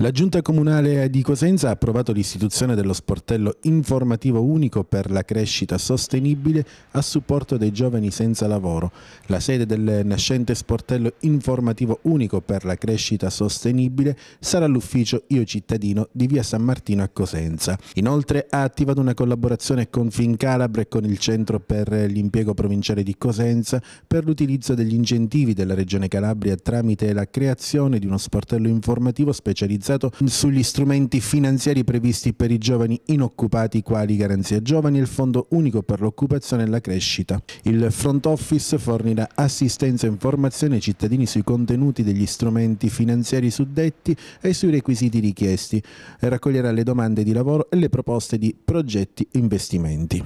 La Giunta Comunale di Cosenza ha approvato l'istituzione dello sportello informativo unico per la crescita sostenibile a supporto dei giovani senza lavoro. La sede del nascente sportello informativo unico per la crescita sostenibile sarà l'ufficio Io Cittadino di via San Martino a Cosenza. Inoltre ha attivato una collaborazione con Fincalabre e con il Centro per l'Impiego Provinciale di Cosenza per l'utilizzo degli incentivi della Regione Calabria tramite la creazione di uno sportello informativo specializzato indirizzato sugli strumenti finanziari previsti per i giovani inoccupati quali Garanzia Giovani e il Fondo Unico per l'Occupazione e la Crescita. Il front office fornirà assistenza e informazione ai cittadini sui contenuti degli strumenti finanziari suddetti e sui requisiti richiesti. Raccoglierà le domande di lavoro e le proposte di progetti e investimenti.